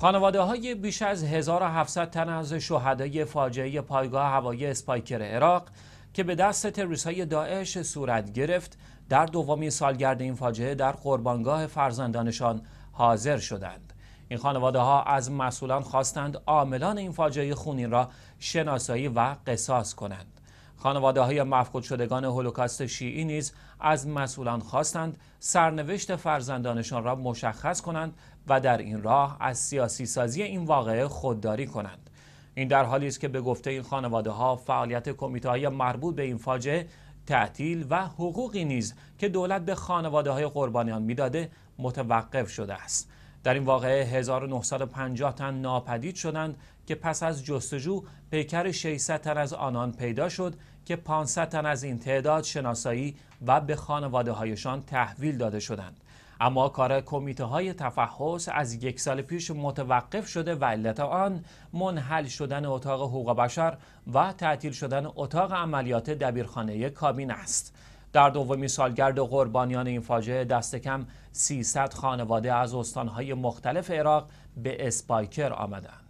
خانواده های بیش از 1700 تن از شهدای فاجعه پایگاه هوایی اسپایکر عراق که به دست تروریست های داعش صورت گرفت در دومین سالگرد این فاجعه در قربانگاه فرزندانشان حاضر شدند این خانواده ها از مسئولان خواستند عاملان این فاجعه خونین را شناسایی و قصاص کنند خانواده های مفقود شدگان هولوکاست شیعی نیز از مسئولان خواستند سرنوشت فرزندانشان را مشخص کنند و در این راه از سیاسی سازی این واقعه خودداری کنند. این در حالی است که به گفته این خانواده ها فعالیت کمیته های مربوط به این فاجعه تعطیل و حقوقی نیز که دولت به خانواده های قربانیان میداده متوقف شده است. در این واقعه 1950 تن ناپدید شدند که پس از جستجو پیکر 600 تن از آنان پیدا شد که 500 تن از این تعداد شناسایی و به خانواده هایشان تحویل داده شدند. اما کار کمیته های تفحص از یک سال پیش متوقف شده و علت آن منحل شدن اتاق حقوق بشر و تعطیل شدن اتاق عملیات دبیرخانه کابین است. در دومین سالگرد قربانیان این فاجعه دست کم 300 خانواده از استانهای مختلف عراق به اسپایکر آمدند.